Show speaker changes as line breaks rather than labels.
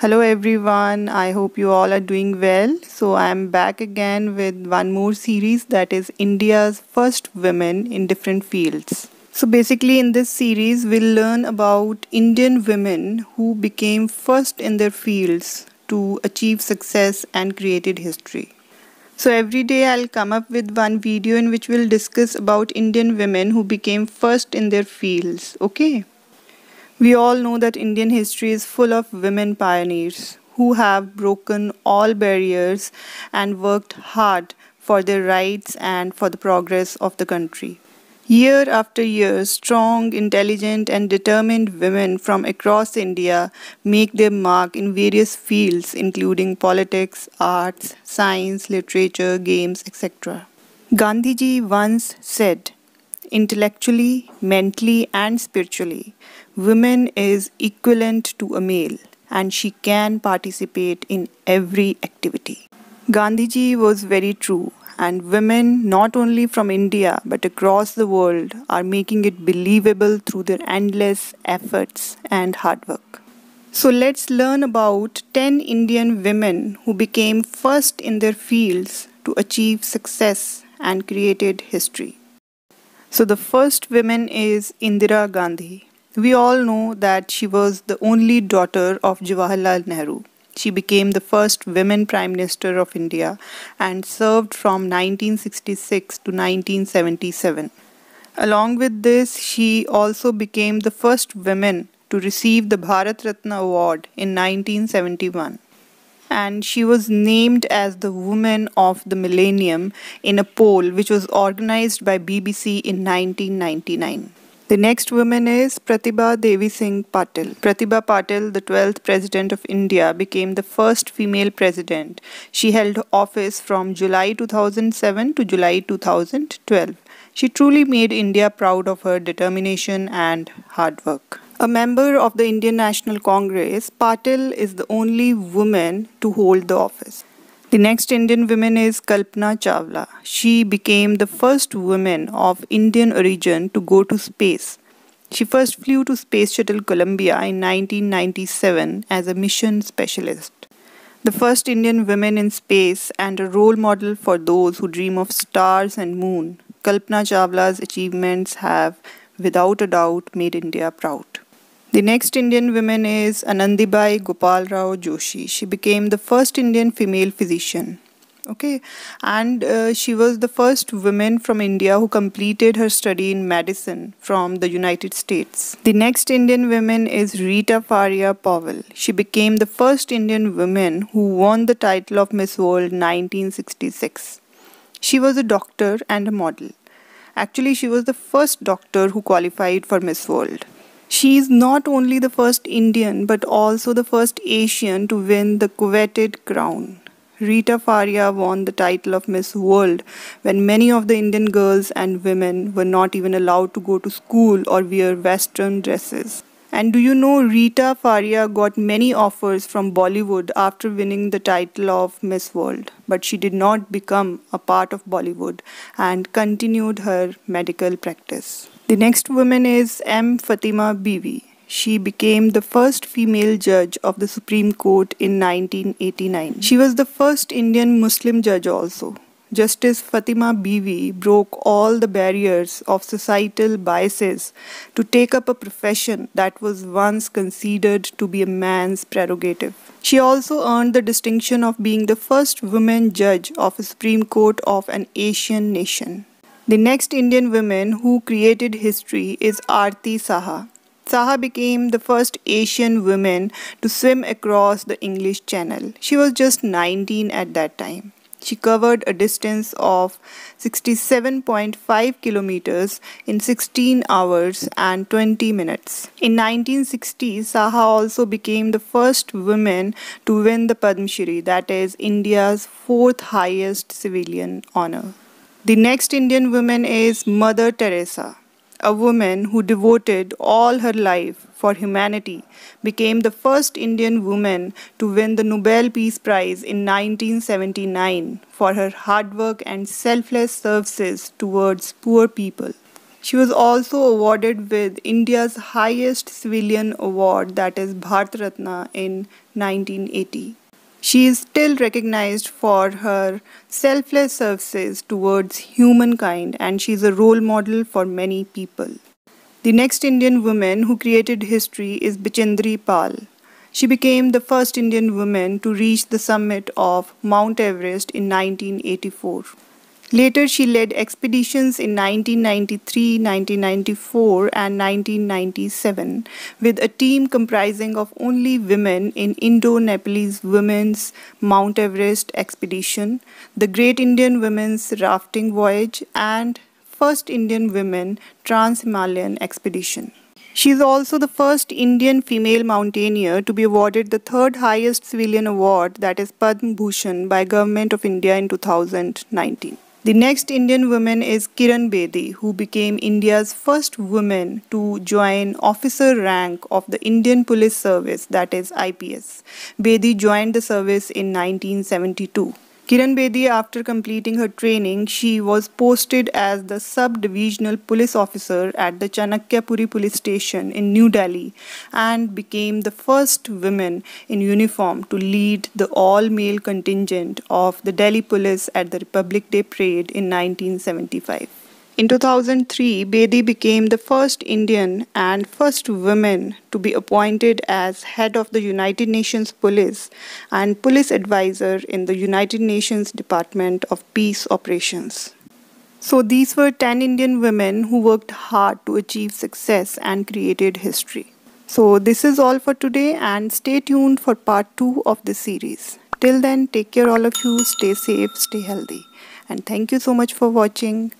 hello everyone i hope you all are doing well so i am back again with one more series that is india's first women in different fields so basically in this series we'll learn about indian women who became first in their fields to achieve success and created history so every day I'll come up with one video in which we'll discuss about Indian women who became first in their fields. Okay. We all know that Indian history is full of women pioneers who have broken all barriers and worked hard for their rights and for the progress of the country. Year after year, strong, intelligent, and determined women from across India make their mark in various fields, including politics, arts, science, literature, games, etc. Gandhiji once said, intellectually, mentally, and spiritually, women is equivalent to a male and she can participate in every activity. Gandhiji was very true and women not only from India but across the world are making it believable through their endless efforts and hard work. So let's learn about 10 Indian women who became first in their fields to achieve success and created history. So the first woman is Indira Gandhi. We all know that she was the only daughter of Jawaharlal Nehru. She became the first women prime minister of India and served from 1966 to 1977. Along with this, she also became the first woman to receive the Bharat Ratna Award in 1971 and she was named as the Woman of the Millennium in a poll which was organized by BBC in 1999. The next woman is Pratibha Devi Singh Patil. Pratibha Patil, the 12th President of India, became the first female president. She held office from July 2007 to July 2012. She truly made India proud of her determination and hard work. A member of the Indian National Congress, Patil is the only woman to hold the office. The next Indian woman is Kalpana Chawla. She became the first woman of Indian origin to go to space. She first flew to Space Shuttle Columbia in 1997 as a mission specialist. The first Indian woman in space and a role model for those who dream of stars and moon, Kalpana Chawla's achievements have, without a doubt, made India proud. The next Indian woman is Anandibai Gopal Rao Joshi. She became the first Indian female physician. Okay, and uh, she was the first woman from India who completed her study in medicine from the United States. The next Indian woman is Rita Faria Powell. She became the first Indian woman who won the title of Miss World 1966. She was a doctor and a model. Actually, she was the first doctor who qualified for Miss World. She is not only the first Indian but also the first Asian to win the coveted crown. Rita Faria won the title of Miss World when many of the Indian girls and women were not even allowed to go to school or wear Western dresses. And do you know Rita Faria got many offers from Bollywood after winning the title of Miss World, but she did not become a part of Bollywood and continued her medical practice. The next woman is M. Fatima Bibi. She became the first female judge of the Supreme Court in 1989. She was the first Indian Muslim judge also. Justice Fatima Bibi broke all the barriers of societal biases to take up a profession that was once considered to be a man's prerogative. She also earned the distinction of being the first woman judge of a Supreme Court of an Asian nation. The next Indian woman who created history is Aarti Saha. Saha became the first Asian woman to swim across the English Channel. She was just 19 at that time. She covered a distance of 67.5 kilometers in 16 hours and 20 minutes. In 1960, Saha also became the first woman to win the Padma Shri, that is India's fourth highest civilian honor. The next Indian woman is Mother Teresa, a woman who devoted all her life for humanity, became the first Indian woman to win the Nobel Peace Prize in 1979 for her hard work and selfless services towards poor people. She was also awarded with India's highest civilian award, that is Bharat Ratna, in 1980. She is still recognized for her selfless services towards humankind and she is a role model for many people. The next Indian woman who created history is Bichindri Pal. She became the first Indian woman to reach the summit of Mount Everest in 1984. Later, she led expeditions in 1993, 1994, and 1997 with a team comprising of only women in Indo Nepalese Women's Mount Everest Expedition, the Great Indian Women's Rafting Voyage, and first Indian Women Trans Himalayan Expedition. She is also the first Indian female mountaineer to be awarded the third highest civilian award that is Padma Bhushan by Government of India in 2019. The next Indian woman is Kiran Bedi, who became India's first woman to join officer rank of the Indian Police Service, that is IPS. Bedi joined the service in 1972. Kiran Bedi, after completing her training, she was posted as the sub-divisional police officer at the Chanakya police station in New Delhi and became the first woman in uniform to lead the all-male contingent of the Delhi police at the Republic Day parade in 1975. In 2003, Bedi became the first Indian and first woman to be appointed as head of the United Nations Police and police advisor in the United Nations Department of Peace Operations. So these were 10 Indian women who worked hard to achieve success and created history. So this is all for today and stay tuned for part 2 of this series. Till then, take care all of you, stay safe, stay healthy. And thank you so much for watching.